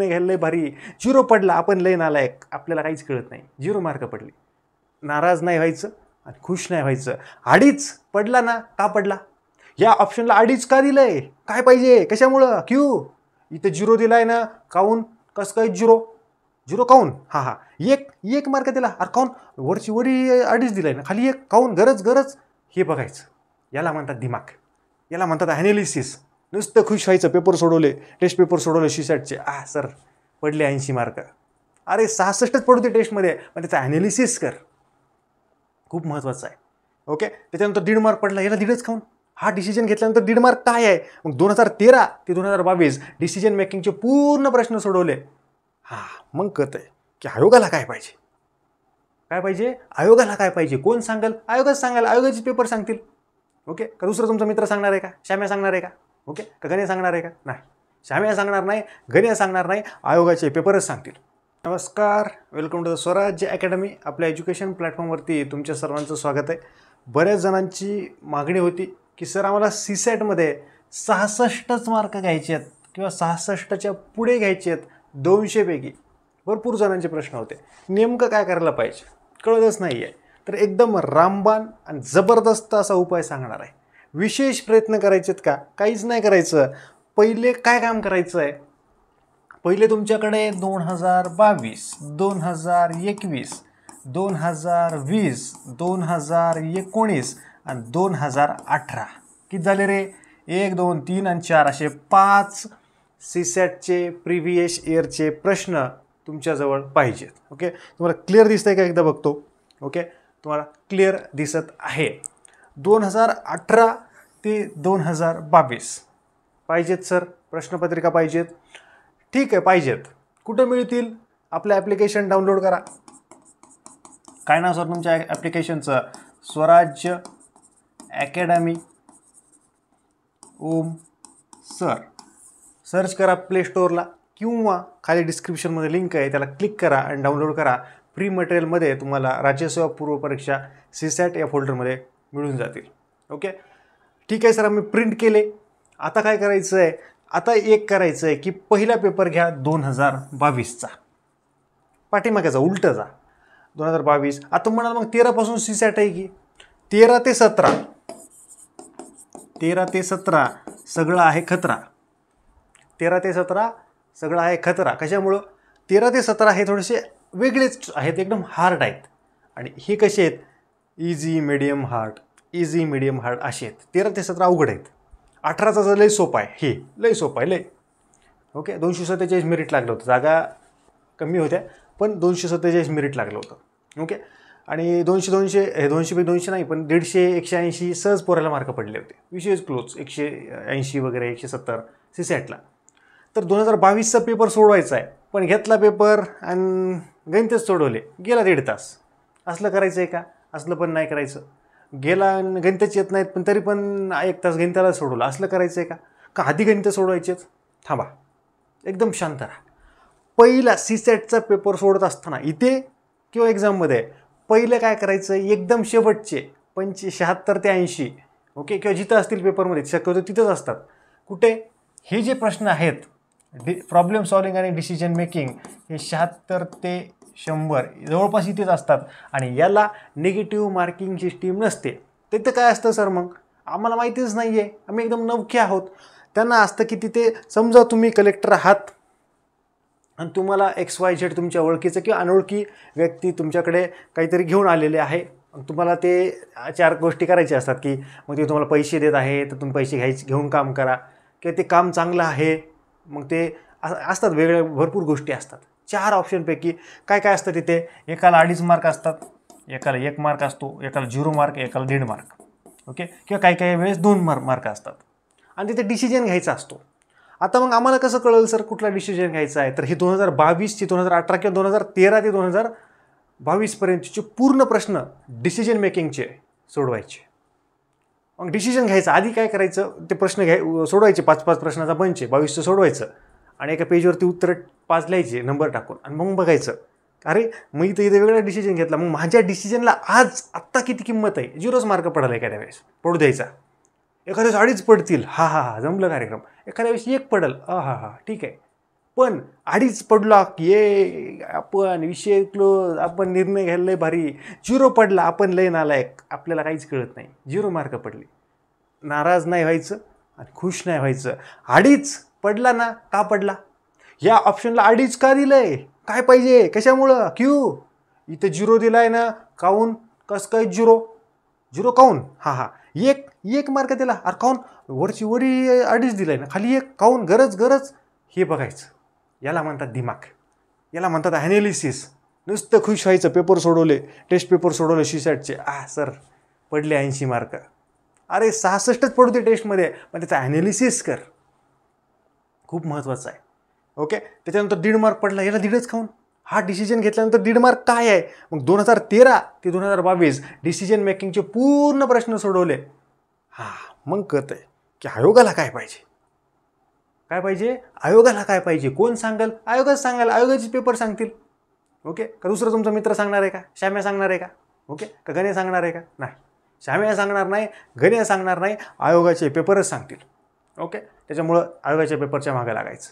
नाही घ्यायला लय भारी झिरो पडला आपण लय नालायक आपल्याला काहीच कळत नाही झिरो मार्क पडले नाराज नाही व्हायचं आणि खुश नाही व्हायचं अडीच पडला ना का पडला या ऑप्शनला अडीच का दिलंय काय पाहिजे कशामुळं क्यू इथं झिरो दिलाय ना काऊन कसं काय झिरो झिरो काऊन हा हा एक एक मार्क दिला अरे काऊन वरची वरी अडीच दिलाय ना खाली एक काऊन गरज गरज हे बघायचं याला म्हणतात दिमाग याला म्हणतात ॲनालिसिस नुसतं खुश व्हायचं पेपर सोडवले टेस्ट पेपर सोडवले शिसॅटचे आ सर पडले ऐंशी मार्क अरे सहासष्टच पडू ते टेस्टमध्ये पण त्याचा ॲनालिसिस कर खूप महत्त्वाचं आहे ओके त्याच्यानंतर दीड मार्क पडला याला दीडच खाऊन हा डिसिजन घेतल्यानंतर दीड मार्क काय आहे मग दोन हजार तेरा ते दोन हजार बावीस डिसिजन मेकिंगचे पूर्ण प्रश्न सोडवले हां मग कत आहे की आयोगाला काय पाहिजे काय पाहिजे आयोगाला काय पाहिजे कोण सांगाल आयोगच सांगाल आयोगाचे पेपर सांगतील ओके का दुसरं तुमचा मित्र सांगणार आहे का श्याम्या सांगणार आहे का ओके का गणे सांगणार आहे का नाही शाम्या सांगणार नाही गण्या सांगणार नाही आयोगाचे पेपरच सांगतील नमस्कार welcome to the Swarajya academy आपल्या एज्युकेशन प्लॅटफॉर्मवरती तुमच्या सर्वांचं स्वागत आहे बऱ्याच जणांची मागणी होती की सर आम्हाला सी सॅटमध्ये e सहासष्टच मार्क घ्यायचे आहेत किंवा सहासष्टच्या पुढे घ्यायचे आहेत दोनशेपैकी भरपूर जणांचे प्रश्न होते नेमकं काय करायला पाहिजे कळतच नाही आहे तर एकदम रामबाण आणि जबरदस्त असा उपाय सांगणार आहे विशेष प्रयत्न करायचे का काहीच नाही करायचं पहिले काय काम करायचं आहे पहिले तुमच्याकडे दोन हजार बावीस दोन हजार एकवीस दोन हजार वीस दोन हजार एकोणीस आणि दोन हजार अठरा किती झाले रे एक दोन तीन आणि चार असे पाच सीसॅटचे प्रिव्हियस इयरचे प्रश्न तुमच्याजवळ पाहिजेत ओके तुम्हाला क्लिअर आहे का एकदा बघतो ओके तुम्हाला क्लिअर दिसत आहे दोन हजार अठरा ते दोन हजार बावीस पाहिजेत सर प्रश्नपत्रिका पाहिजेत ठीक आहे पाहिजेत कुठं मिळतील आपलं ॲप्लिकेशन डाउनलोड करा काय नाव सर तुमच्या ॲप्लिकेशनचं Swarajya academy Om sir search करा प्ले स्टोअरला किंवा खाली डिस्क्रिप्शनमध्ये लिंक आहे त्याला क्लिक करा आणि डाउनलोड करा फ्री मटेरियलमध्ये तुम्हाला राज्यसेवा पूर्व परीक्षा सीसॅट या फोल्डरमध्ये मिळून जातील ओके ठीक आहे सर आम्ही प्रिंट केले आता काय करायचं आहे आता एक करायचं आहे की पहिला पेपर घ्या दोन हजार बावीसचा पाठीमागाचा उलट जा दोन हजार बावीस आता म्हणाल मग तेरापासून सी सॅट आहे की तेरा ते सतरा तेरा ते सतरा सगळं आहे खतरा तेरा ते सतरा सगळं आहे खतरा कशामुळं तेरा ते सतरा हे थोडेसे वेगळेच आहेत एकदम हार्ड आहेत आणि हे कसे आहेत easy medium hard easy medium hard असे आहेत तेरा ते सतरा अवघड आहेत अठराचा जर लई सोपा आहे हे लय सोपा आहे लय ओके दोनशे सत्तेचाळीस मिरिट लागलं होतं जागा कमी होत्या पण दोनशे सत्तेचाळीस मिरिट लागलं होतं ओके आणि दोनशे दोनशे हे दोनशे बी दोनशे नाही पण दीडशे एकशे ऐंशी सहज पोराला मार्क पडले होते विशेष क्लोज एकशे ऐंशी वगैरे एकशे सत्तर सी सॅटला तर दोन हजार बावीसचा पेपर सोडवायचा आहे पण घेतला पेपर आणि गणितच सोडवले गेला दीड तास असलं करायचं आहे का असलं पण नाही करायचं गेला गणितच येत नाहीत पण तरी पण एक तास गणिताला सोडवलं असलं करायचं आहे का का आधी गणित सोडवायचेच थांबा एकदम शांत राहा पहिला सी सॅटचा पेपर सोडत असताना इथे किंवा एक्झाममध्ये पहिलं काय करायचं एकदम शेवटचे पंच शहात्तर ते ऐंशी ओके किंवा जिथं असतील पेपरमध्ये शक्यतो तिथंच असतात कुठे हे जे प्रश्न आहेत डि प्रॉब्लेम सॉल्विंग आणि डिसिजन मेकिंग हे शहात्तर ते शंभर जवळपास इथेच असतात आणि याला निगेटिव्ह मार्किंग सिस्टीम नसते तिथं काय असतं सर मग आम्हाला माहितीच नाही आहे आम्ही एकदम नवखे आहोत त्यांना असतं की तिथे समजा तुम्ही कलेक्टर आहात आणि तुम्हाला एक्स वाय झेड तुमच्या ओळखीचं किंवा अनोळखी व्यक्ती तुमच्याकडे काहीतरी घेऊन आलेले आहे तुम्हाला ते चार गोष्टी करायच्या असतात की मग ते तुम्हाला पैसे देत आहे तर तुम्ही पैसे घ्यायचे घेऊन काम करा किंवा ते काम चांगलं आहे मग ते असतात वेगळ्या भरपूर गोष्टी असतात चार ऑप्शनपैकी काय काय असतं तिथे एकाला अडीच मार्क असतात एकाला एक मार्क असतो एकाला झिरो मार्क एकाला दीड मार्क ओके किंवा काही काही वेळेस दोन मार्क मार्क असतात आणि तिथे डिसिजन घ्यायचा असतो आता मग आम्हाला कसं कळेल सर कुठला डिसिजन घ्यायचा आहे तर हे दोन हजार बावीसची दोन हजार अठरा किंवा दोन हजार तेरा ते दोन हजार बावीसपर्यंतचे पूर्ण प्रश्न डिसिजन मेकिंगचे सोडवायचे मग डिसिजन घ्यायचं आधी काय करायचं ते प्रश्न घ्याय सोडवायचे पाच पाच प्रश्नाचा पंच आहे बावीसचं सोडवायचं आणि एका पेजवरती उत्तर पाच लिहायचे नंबर टाकून आणि मग बघायचं अरे मी तर इथे वेगळा डिसिजन घेतला मग माझ्या डिसिजनला आज आत्ता किती किंमत आहे झिरोच मार्क पडला एखाद्या वेळेस पडू द्यायचा एखाद्या वेळेस अडीच पडतील हा हा हा जमलं कार्यक्रम एखाद्या वेळेस एक पडल हा हा ठीक आहे पण अडीच पडला ये आपण विषय क्लोज आपण निर्णय घ्यायला भारी झिरो पडला आपण लय नालायक आपल्याला काहीच कळत नाही झिरो मार्क पडले नाराज नाही व्हायचं आणि खुश नाही व्हायचं अडीच पडला ना का पडला या ऑप्शनला अडीच का दिलंय काय पाहिजे कशामुळं क्यू इथं झिरो दिलाय ना काऊन कस काय झिरो झिरो काऊन हा हा एक एक मार्क दिला अरे काऊन वरची वरी अडीच दिलाय ना खाली एक काऊन गरज गरज हे बघायचं याला म्हणतात दिमाग याला म्हणतात ॲनालिसिस नुसतं खुश व्हायचं पेपर सोडवले टेस्ट पेपर सोडवले शिसॅटचे आ सर पडले ऐंशी मार्क अरे सहासष्टच पडू दे टेस्टमध्ये पण त्याचा ॲनालिसिस कर खूप महत्त्वाचं आहे ओके त्याच्यानंतर दीड मार्क पडला याला दीडच खाऊन हा डिसिजन घेतल्यानंतर दीड मार्क काय आहे मग दोन हजार तेरा ते दोन हजार बावीस डिसिजन मेकिंगचे पूर्ण प्रश्न सोडवले हां मग कळतं आहे की आयोगाला काय पाहिजे काय पाहिजे आयोगाला काय पाहिजे कोण सांगाल आयोगच सांगाल आयोगाचे पेपर सांगतील ओके का दुसरं तुमचा मित्र सांगणार आहे का श्याम्या सांगणार आहे का ओके का गणे सांगणार आहे का नाही श्याम्या सांगणार नाही गणे सांगणार नाही आयोगाचे पेपरच सांगतील ओके त्याच्यामुळं आयोगाच्या पेपरच्या मागे लागायचं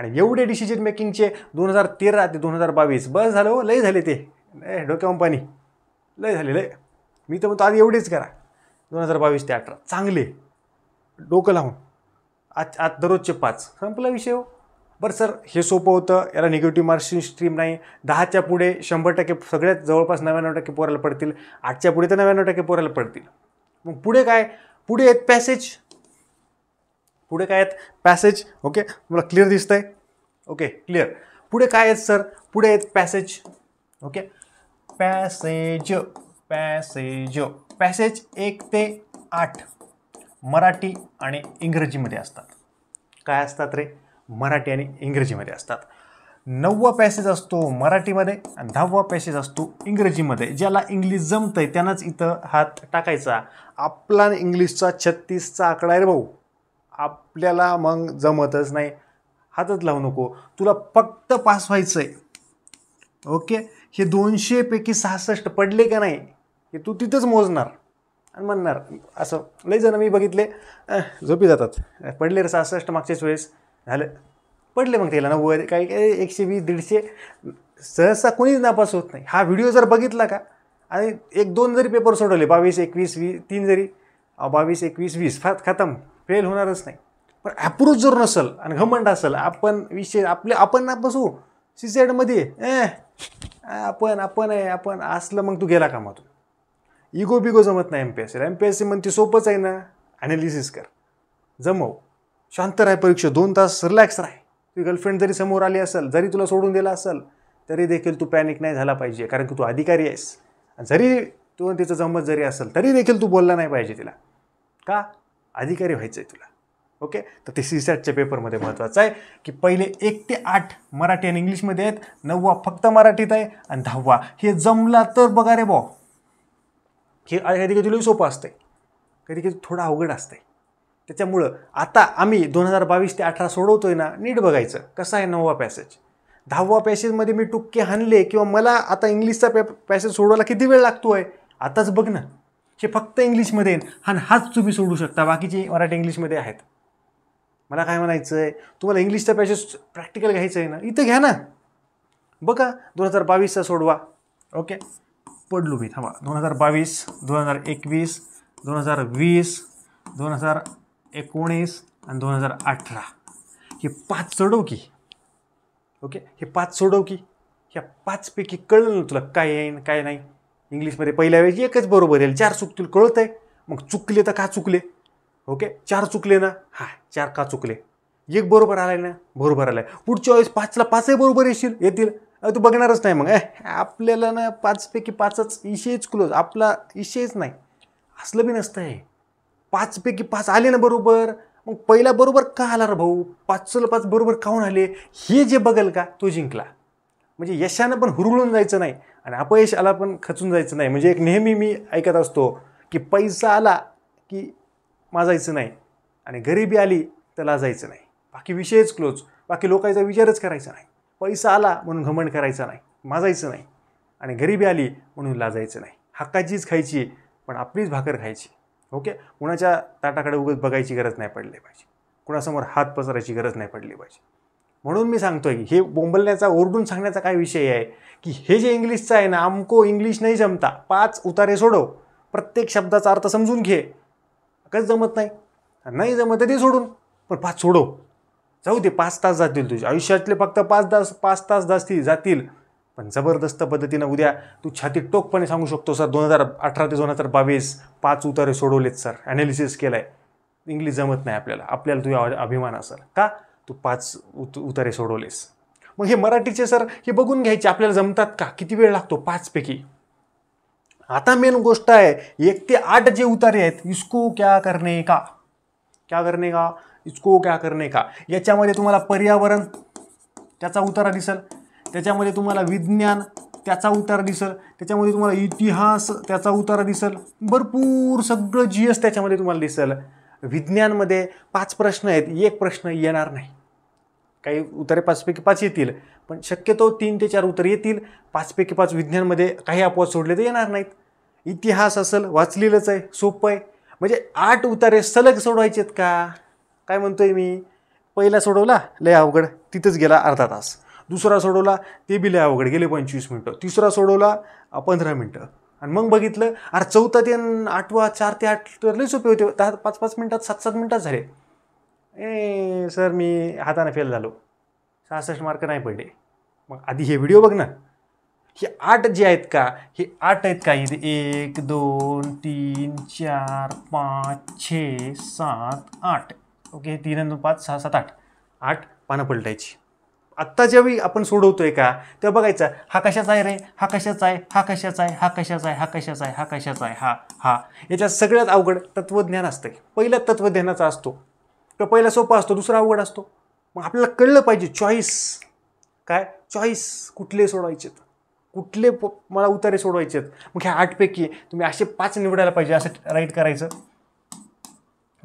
आणि एवढे डिसिजन मेकिंगचे दोन हजार तेरा ते दोन हजार बावीस बस झालं हो लय झाले ते लय डोक्यावर पाणी लय झाले लय मी तर म्हणतो आधी एवढेच करा दोन हजार बावीस ते अठरा चांगले डोकं लावून आज आज दररोजचे पाच संपला विषय हो बरं सर हे सोपं होतं याला निगेटिव्ह मार्क्सची स्ट्रीम नाही दहाच्या पुढे शंभर टक्के सगळ्यात जवळपास नव्याण्णव टक्के पोराला पडतील आठच्या पुढे तर नव्याण्णव टक्के पोराला पडतील मग पुढे काय पुढे आहेत पॅसेज पुढे काय आहेत पॅसेज ओके मला क्लिअर दिसतं आहे ओके क्लिअर पुढे काय आहेत सर पुढे आहेत passage okay passage passage passage एक ते आठ मराठी आणि इंग्रजीमध्ये असतात काय असतात रे मराठी आणि इंग्रजीमध्ये असतात नववा पॅसेज असतो मराठीमध्ये आणि दहावा पॅसेज असतो इंग्रजीमध्ये ज्याला इंग्लिश जमतं आहे त्यांनाच इथं हात टाकायचा आपला इंग्लिशचा छत्तीसचा आकडा आहे रे भाऊ आपल्याला मग जमतच नाही हातच लावू नको तुला फक्त पास व्हायचं आहे ओके हे दोनशेपैकी सहासष्ट पडले का नाही हे तू तिथंच मोजणार आणि म्हणणार असं लय जण मी बघितले झोपी जातात पडले रे सहासष्ट मागच्याच वेळेस झालं पडले मग त्याला नव्वद काही काही एकशे वीस दीडशे सहसा कोणीच नापास होत नाही हा व्हिडिओ जर बघितला का आणि एक दोन जरी पेपर सोडवले बावीस एकवीस वीस तीन जरी बावीस एकवीस वीस फा खतम फेल होणारच नाही पण ॲप्रोच जर नसेल आणि घमंड असेल आपण विषय आपले आपण ना बसू सी आपण आपण आहे आपण असलं मग तू गेला कामातून इगो बिगो जमत नाही एम पी एस सीला एम पी एस सी म्हणते सोपंच आहे ना ॲनालिसिस कर जमव शांत राह परीक्षा दोन तास रिलॅक्स राह तुझी गर्लफ्रेंड जरी समोर आली असेल जरी तुला सोडून दिला असेल तरी देखील तू पॅनिक नाही झाला पाहिजे कारण की तू अधिकारी आहेस जरी तू तिचं जमत जरी असेल तरी देखील तू बोलला नाही पाहिजे तिला का अधिकारी व्हायचं आहे तुला ओके तर ते सी सॅटच्या पेपरमध्ये महत्त्वाचं आहे की पहिले एक ते आठ मराठी आणि इंग्लिशमध्ये आहेत नववा फक्त मराठीत आहे आणि दहावा हे जमला तर बघा रे भाऊ हे कधी कधी लई सोपं असतंय कधी कधी थोडं अवघड असतंय त्याच्यामुळं आता आम्ही दोन हजार बावीस ते अठरा सोडवतो आहे ना नीट बघायचं कसा आहे नववा पॅसेज दहावा पॅसेजमध्ये मी टुक्के हाणले किंवा मला आता इंग्लिशचा पॅ पॅसेज सोडवायला किती वेळ लागतो आहे आताच बघ ना हे फक्त इंग्लिशमध्ये आणि हाच तुम्ही सोडू शकता बाकीचे मराठी इंग्लिशमध्ये आहेत मला काय म्हणायचं आहे तुम्हाला इंग्लिशचा पॅसेज प्रॅक्टिकल घ्यायचं आहे ना इथं घ्या ना बघा दोन हजार बावीसचा सोडवा ओके पडलो मी थांबा दोन हजार बावीस दोन हजार एकवीस दोन हजार वीस दोन हजार एकोणीस आणि दोन हजार अठरा हे पाच चढवकी ओके हे पाच सोडवकी ह्या पाचपैकी कळलं ना तुला काय येईन काय नाही इंग्लिशमध्ये पहिल्या वेळेस एकच बरोबर येईल चार चुकतील कळत आहे मग चुकले तर का चुकले ओके चार चुकले ना हां चार का चुकले एक बरोबर आलाय ना बरोबर आलाय पुढच्या वेळेस पाचला पाचही बरोबर येशील येतील तू बघणारच नाही मग आपल्याला ना पाचपैकी पाचच इशेच क्लोज आपला इशेच नाही असलं बी नसतं आहे पाचपैकी पाच आले ना बरोबर मग पहिला बरोबर का आला रे भाऊ पाचचं पाच बरोबर काहून आले हे जे बघेल का तो जिंकला म्हणजे यशानं पण हुरळून जायचं नाही आणि अपयश आला पण खचून जायचं नाही म्हणजे एक नेहमी मी ऐकत असतो की पैसा आला की माजायचं नाही आणि गरिबी आली तर लाजायचं नाही बाकी विषयच क्लोज बाकी लोकांचा विचारच करायचा नाही पैसा आला म्हणून घमंड करायचा नाही माजायचं नाही आणि गरिबी आली म्हणून लाजायचं नाही हक्काचीच खायची पण आपलीच भाकर खायची ओके कुणाच्या ताटाकडे उगत बघायची गरज नाही पडली पाहिजे कुणासमोर हात पसरायची गरज नाही पडली पाहिजे म्हणून मी सांगतो आहे की हे बोंबलण्याचा ओरडून सांगण्याचा काय विषय आहे की हे जे इंग्लिशचं आहे ना आमको इंग्लिश नाही जमता पाच उतारे सोडव प्रत्येक शब्दाचा अर्थ समजून घे कसं जमत नाही नाही जमत ते सोडून पण पाच सोडव जाऊ दे पाच तास जातील तुझे आयुष्यातले फक्त पाच तास पाच तास जास्ती जातील पण जबरदस्त पद्धतीनं उद्या तू छातीत टोकपणे सांगू शकतो सर दोन हजार अठरा ते दोन हजार बावीस पाच उतारे सोडवलेत सर ॲनालिसिस केलं आहे इंग्लिश जमत नाही आपल्याला आपल्याला तुझ्या अभिमान असेल का तू पाच उत उतारे सोडवलेस मग हे मराठीचे सर हे बघून घ्यायचे आपल्याला जमतात का किती वेळ लागतो पाचपैकी आता मेन गोष्ट आहे एक ते आठ जे उतारे आहेत इसको क्या करणे का क्या करणे का इचको क्या करणे का याच्यामध्ये तुम्हाला पर्यावरण त्याचा उतारा दिसल त्याच्यामध्ये तुम्हाला विज्ञान त्याचा उतारा दिसल त्याच्यामध्ये तुम्हाला इतिहास त्याचा उतारा दिसल भरपूर सगळं जी एस त्याच्यामध्ये तुम्हाला दिसेल विज्ञानमध्ये पाच प्रश्न आहेत एक प्रश्न येणार नाही काही उतारे पाचपैकी पाच येतील पण शक्यतो तीन ते चार उत्तर येतील पाचपैकी पाच विज्ञानमध्ये काही अपवाद सोडले तर येणार नाहीत इतिहास असेल वाचलेलंच आहे सोपं आहे म्हणजे आठ उतारे सलग आहेत का काय म्हणतोय मी पहिला सोडवला लय अवघड तिथंच गेला अर्धा तास दुसरा सोडवला ते बी लय अवघड गेले पंचवीस मिनटं तिसरा सोडवला पंधरा मिनटं आणि मग बघितलं अरे चौथा ते आठवा चार ते आठ तर लय सोपे होते दहा पाच पाच मिनटात सात सात मिनटात झाले ए सर मी हाताने फेल झालो सहासष्ट मार्क नाही पडले मग आधी हे व्हिडिओ बघ ना हे आठ जे आहेत का हे आठ आहेत का इथे एक दोन तीन चार पाच छे सात आठ ओके तीन दोन पाच सहा सात आठ आठ पानं पलटायची आत्ता ज्यावेळी आपण सोडवतोय का तेव्हा बघायचं हा कशाचा आहे रे हा कशाचा आहे हा कशाचा आहे हा कशाचा आहे हा कशाचा आहे हा कशाचा आहे हा हा याच्यात सगळ्यात अवघड तत्त्वज्ञान असतं पहिला तत्त्वज्ञानाचा असतो किंवा पहिला सोपा असतो दुसरा अवघड असतो मग आपल्याला कळलं पाहिजे चॉईस काय चॉईस कुठले सोडवायचेत कुठले मला उतारे सोडवायचे आहेत मग ह्या आठपैकी तुम्ही असे पाच निवडायला पाहिजे असं राईट करायचं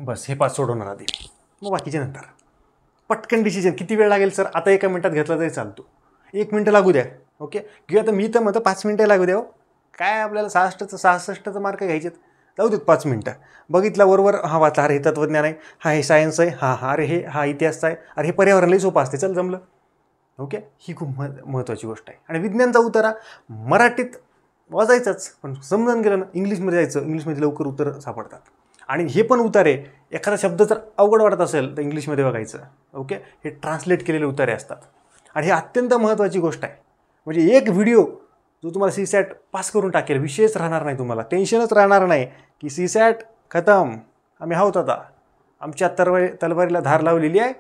बस हे पाच सोडवणार आधी मग बाकीचे नंतर पटकन डिसिजन किती वेळ लागेल सर आता एका मिनटात घेतला तरी चालतो एक मिनटं लागू द्या ओके किंवा आता मी तर म्हणतो पाच मिनटं लागू द्या हो काय आपल्याला सहासष्टचं सहासष्टचं मार्क घ्यायचेत जाऊ देत पाच मिनटं बघितला वरवर हा वाचा अरे हे तत्वज्ञान आहे हा हे सायन्स आहे हा हा अरे हे हा इतिहासचा आहे अरे हे पर्यावरणलाही सोपं असते चल जमलं ओके ही खूप महत्त्वाची गोष्ट आहे आणि विज्ञानचा उतारा मराठीत वाजायचाच पण समजून गेलं ना इंग्लिशमध्ये जायचं इंग्लिशमध्ये लवकर उत्तर सापडतात आणि हे पण उतारे एखादा शब्द जर अवघड वाटत असेल तर इंग्लिशमध्ये बघायचं ओके हे ट्रान्सलेट केलेले उतारे असतात आणि हे अत्यंत महत्त्वाची गोष्ट आहे म्हणजे एक व्हिडिओ जो तुम्हाला सी सॅट पास करून टाकेल विषयच राहणार नाही तुम्हाला टेन्शनच राहणार नाही की सी सॅट खतम आम्ही आहोत आता आमच्या तरवारी तलवारीला धार लावलेली आहे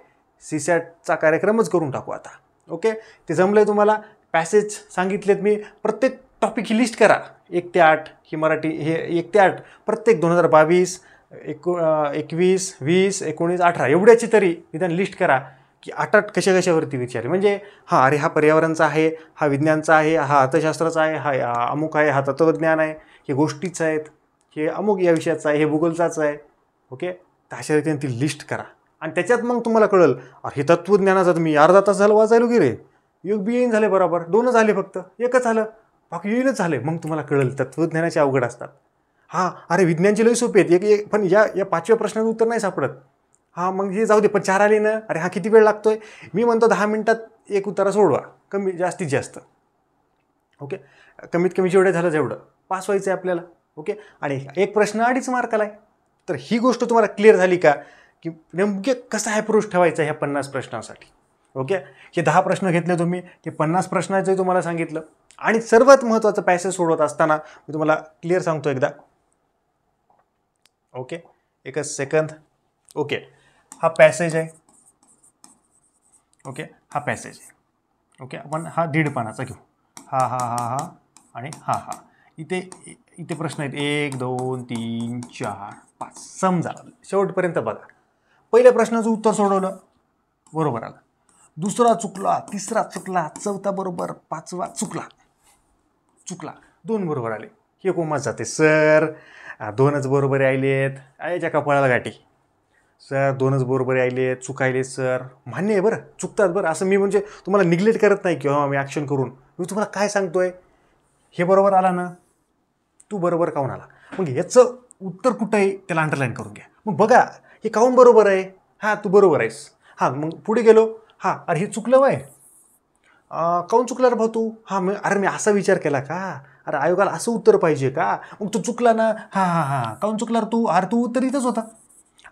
सी सॅटचा कार्यक्रमच करून टाकू आता ओके ते जमलं आहे तुम्हाला पॅसेज सांगितलेत मी प्रत्येक टॉपिक ही लिस्ट करा एक ते आठ ही मराठी हे एक ते आठ प्रत्येक दोन हजार बावीस एकू एकवीस वीस एकोणीस अठरा एवढ्याची तरी निदान लिस्ट करा की आठ कशा कशावरती विचार म्हणजे हा अरे हा पर्यावरणचा आहे हा विज्ञानचा आहे हा अर्थशास्त्राचा आहे हा अमुक आहे हा तत्वज्ञान आहे हे गोष्टीचं आहेत हे अमुक या विषयाचं आहे हे भूगोलचाच आहे ओके तर अशा रीतीने ती लिस्ट करा आणि त्याच्यात मग तुम्हाला कळेल अरे हे तुम्ही मी अर्धा तास झालं वाचायलो की रे योग बी येईन झाले बरोबर दोनच झाले फक्त एकच झालं बाकी येईनच झाले मग तुम्हाला कळेल तत्त्वज्ञानाचे अवघड असतात हां अरे विज्ञानचे लय सोपे आहेत एक एक पण या या पाचव्या प्रश्नाचं उत्तर नाही सापडत हां मग हे जाऊ दे पण चार आले ना अरे हा किती वेळ लागतो आहे मी म्हणतो दहा मिनटात एक उत्तरा सोडवा कमी जास्तीत जास्त ओके कमीत कमी जेवढं झालं जेवढं पास व्हायचं आहे आपल्याला ओके आणि एक प्रश्न अडीच मार्काला आहे तर ही गोष्ट तुम्हाला क्लिअर झाली का की नेमके कसा ॲप्रोच ठेवायचा ह्या पन्नास प्रश्नांसाठी ओके हे दहा प्रश्न घेतले तुम्ही हे पन्नास प्रश्नाचंही तुम्हाला सांगितलं आणि सर्वात महत्त्वाचं पॅसेज सोडवत असताना मी तुम्हाला क्लिअर सांगतो एकदा ओके एक सेकंद ओके हा पॅसेज आहे ओके हा पॅसेज आहे ओके आपण हा दीड पानाचा घेऊ हा हा हा हा आणि हा हा इथे इथे प्रश्न आहेत एक दोन तीन चार पाच समजा शेवटपर्यंत बघा पहिल्या प्रश्नाचं उत्तर सोडवलं बरोबर आलं दुसरा चुकला तिसरा चुकला चौथा बरोबर पाचवा चुकला चुकला दोन बरोबर आले हे कोमात जाते सर दोनच बरोबर आले आहेत आईच्या कपाळाला गाठी सर दोनच बरोबर आले आहेत चुकायले सर मान्य आहे बरं चुकतात बरं असं मी म्हणजे तुम्हाला निग्लेक्ट करत नाही किंवा मी ॲक्शन करून मी तुम्हाला काय सांगतो आहे हे बरोबर आला ना तू बरोबर काऊन आला मग याचं उत्तर कुठं आहे त्याला अंडरलाईन करून घ्या मग बघा हे काहून बरोबर आहे हां तू बरोबर आहेस हां मग पुढे गेलो हां अरे हे चुकलं वय काऊन चुकला रे भाऊ तू हां मी अरे मी असा विचार केला का अरे आयोगाला असं उत्तर पाहिजे का मग तू चुकला ना हां हां हां काऊन चुकला तू अरे तू उत्तर इथंच होता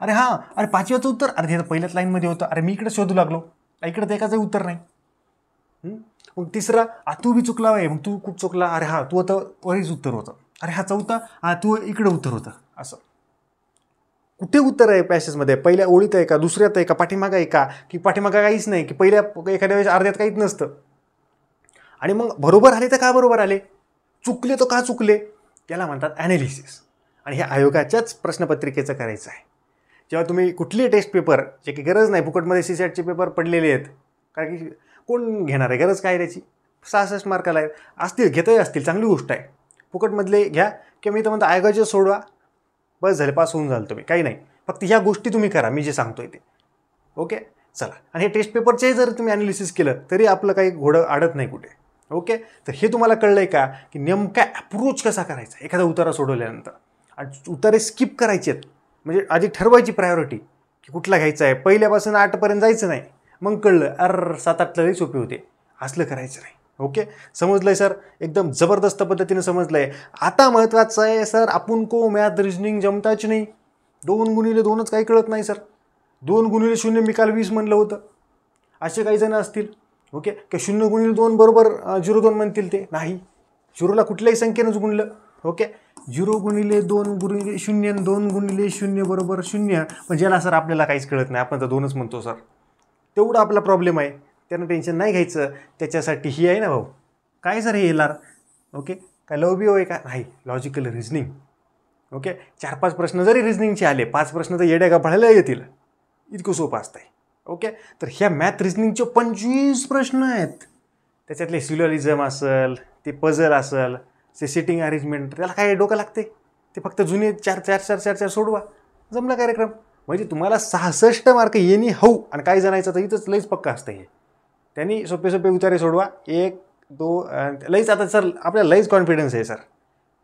अरे हां अरे पाचव्याचं उत्तर अरे हे पहिल्याच लाईनमध्ये होतं अरे मी इकडे शोधू लागलो इकडे ते एकाचं उत्तर नाही मग तिसरा आ तू बी चुकला आहे मग तू खूप चुकला अरे हां तू आता वरीच उत्तर होतं अरे हा चौथा हा तू इकडं उत्तर होतं असं कुठे उत्तर आहे पॅसेजमध्ये पहिल्या ओळीत आहे का दुसऱ्यात आहे का पाठीमागा आहे का की पाठीमागा काहीच नाही की पहिल्या एखाद्या वेळेस अर्ध्यात काहीच नसतं आणि मग बरोबर आले तर का बरोबर आले चुकले तर का चुकले त्याला म्हणतात ॲनालिसिस आणि हे आयोगाच्याच प्रश्नपत्रिकेचं करायचं आहे जेव्हा तुम्ही कुठली टेस्ट पेपर जे की गरज नाही फुकटमध्ये सी सॅटचे पेपर पडलेले आहेत कारण की कोण घेणार आहे गरज काय त्याची सहासष्ट मार्काला आहेत असतील घेतही असतील चांगली गोष्ट आहे फुकटमधले घ्या किंवा मी तर म्हणतो आयोगाचे सोडवा बस झालं पास होऊन झालं तुम्ही काही नाही फक्त ह्या गोष्टी तुम्ही करा मी जे सांगतोय ते ओके चला आणि हे टेस्ट पेपरचे जर तुम्ही ॲनालिसिस केलं तरी आपलं काही घोडं आडत नाही कुठे ओके तर हे तुम्हाला कळलं आहे का की नेमका अप्रोच कसा करायचा एखादा उतारा सोडवल्यानंतर आणि उतारे स्किप करायचे आहेत म्हणजे आधी ठरवायची प्रायोरिटी की कुठला घ्यायचा आहे पहिल्यापासून आठपर्यंत जायचं नाही मग कळलं अर सात आठला सोपे सोपी होते असलं करायचं नाही ओके समजलं आहे सर एकदम जबरदस्त पद्धतीने समजलं आहे आता महत्त्वाचं आहे सर आपण को मॅथ रिजनिंग जमताच नाही दोन गुणिले दोनच काही कळत नाही सर दोन गुणिले शून्य मी काल वीस म्हणलं होतं असे काही जण असतील ओके की शून्य गुणिले दोन बरोबर झिरो दोन म्हणतील ते नाही झिरोला कुठल्याही संख्येनंच गुणलं ओके झिरो गुणिले दोन गुणिले शून्य दोन गुणिले शून्य बरोबर शून्य पण ज्याला सर आपल्याला काहीच कळत नाही आपण तर दोनच म्हणतो सर तेवढा आपला प्रॉब्लेम आहे त्यांना टेन्शन नाही घ्यायचं त्याच्यासाठी ही आहे ना भाऊ काय जर हे येणार ओके काय लव बी आहे का नाही लॉजिकल रिझनिंग ओके चार पाच प्रश्न जरी रिझनिंगचे आले पाच प्रश्न तर येड्या पळायला येतील इतकं सोपं असतं आहे ओके तर ह्या मॅथ रिझनिंगचे पंचवीस प्रश्न आहेत त्याच्यातले सिलोलिझम असेल ते पझल असेल ते सिटिंग अरेंजमेंट त्याला काय डोकं लागते ते फक्त जुने चार चार चार चार चार सोडवा जमला कार्यक्रम म्हणजे तुम्हाला सहासष्ट मार्क येणे हऊ आणि काय जणायचं तर इथंच लईच पक्का असतं हे त्यांनी सोपे सोपे उतारे सोडवा एक दो लईच आता सर आपल्याला लईच कॉन्फिडन्स आहे सर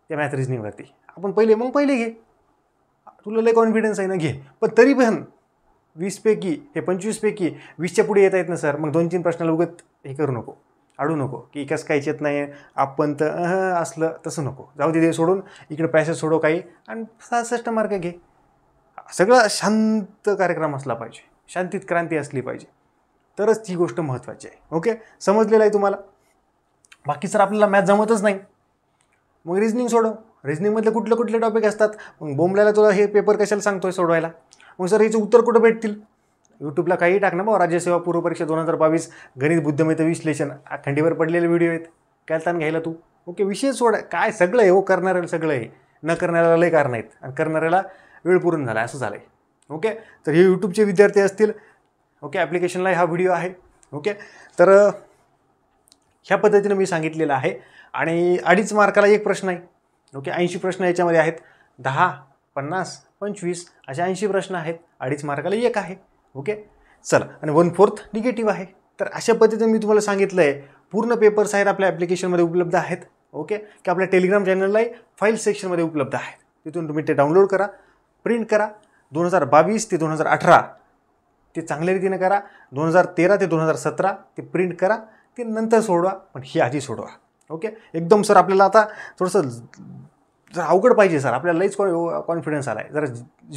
त्या मॅथ रिजनिंगवरती आपण पहिले मग पहिले घे तुला लई कॉन्फिडन्स आहे ना घे पण तरी पण वीसपैकी हे पंचवीसपैकी वीसच्या पुढे येत आहेत ना सर मग दोन तीन प्रश्नाला उगत हे करू नको आडू नको की एकाच काहीच येत नाही आपण तर असलं तसं नको जाऊ दे सोडून इकडे पैसे सोडो काही आणि सहासष्ट मार्क घे सगळा शांत कार्यक्रम असला पाहिजे शांतीत क्रांती असली पाहिजे तरच ती गोष्ट महत्त्वाची आहे ओके समजलेलं आहे तुम्हाला बाकी सर आपल्याला मॅथ जमतच नाही मग रिजनिंग सोडव रिजनिंगमधले कुठले कुठले टॉपिक असतात मग बोंबल्याला तुला हे पेपर कशाला सांगतो आहे सोडवायला मग सर याचं उत्तर कुठं भेटतील यूट्यूबला काही टाक ना बा राज्यसेवा पूर्वपरीक्षा दोन हजार बावीस गणित बुद्धिमत्ता विश्लेषण अखंडीवर पडलेले व्हिडिओ आहेत काय ताण घ्यायला तू ओके विषय सोड काय सगळं आहे हो करणाऱ्याला सगळं आहे न करणाऱ्याला लय कारण आहेत आणि करणाऱ्याला वेळ पुरून झाला असं झालं आहे ओके तर हे यूट्यूबचे विद्यार्थी असतील ओके ॲप्लिकेशनला हा व्हिडिओ आहे ओके तर ह्या पद्धतीनं मी सांगितलेलं आहे आणि अडीच मार्काला एक प्रश्न आहे ओके ऐंशी प्रश्न याच्यामध्ये आहेत दहा पन्नास पंचवीस असे ऐंशी प्रश्न आहेत अडीच मार्काला एक आहे ओके चला आणि वन फोर्थ निगेटिव्ह आहे तर अशा पद्धतीने मी तुम्हाला सांगितलं आहे पूर्ण पेपर्स आहेत आपल्या ॲप्लिकेशनमध्ये उपलब्ध आहेत ओके की आपल्या टेलिग्राम चॅनललाही फाईल सेक्शनमध्ये उपलब्ध आहेत तिथून तुम्ही ते डाउनलोड करा प्रिंट करा दोन हजार बावीस ते दोन हजार अठरा ते चांगल्या रीतीने करा दोन हजार तेरा ते दोन हजार सतरा ते प्रिंट करा ते नंतर सोडवा पण ही आधी सोडवा ओके एकदम सर आपल्याला आता थोडंसं जरा अवघड पाहिजे सर आपल्याला लईच कॉन्फिडन्स आला आहे जरा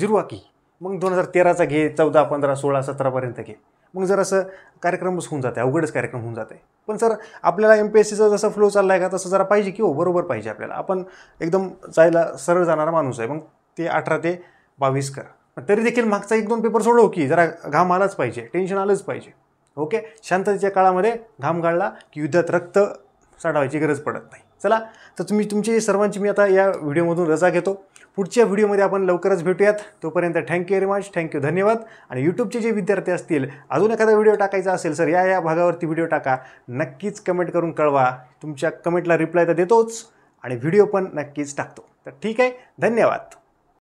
जिरवा की मग दोन हजार तेराचा घे चौदा पंधरा सोळा सतरापर्यंत घे मग जर असं कार्यक्रमच होऊन जाते अवघडच कार्यक्रम होऊन जाते पण सर आपल्याला एम पी एस सीचा जसं फ्लो चालला आहे का तसं जरा पाहिजे की हो बरोबर पाहिजे आपल्याला आपण एकदम जायला सरळ जाणारा माणूस आहे मग ते अठरा ते बावीस करा तरी देखील मागचा एक दोन पेपर सोडव की जरा घाम आलाच पाहिजे टेन्शन आलंच पाहिजे ओके शांततेच्या काळामध्ये घाम गाळला की युद्धात रक्त साठवायची गरज पडत नाही चला तर तुम्ही तुमची सर्वांची मी आता या व्हिडिओमधून रजा घेतो पुढच्या व्हिडिओमध्ये आपण लवकरच भेटूयात तोपर्यंत थँक्यू व्हेरी मच थँक्यू धन्यवाद आणि यूट्यूबचे जे विद्यार्थी असतील अजून एखादा व्हिडिओ टाकायचा असेल सर या या भागावरती व्हिडिओ टाका नक्कीच कमेंट करून कळवा तुमच्या कमेंटला रिप्लाय तर देतोच आणि व्हिडिओ पण नक्कीच टाकतो तर ठीक आहे धन्यवाद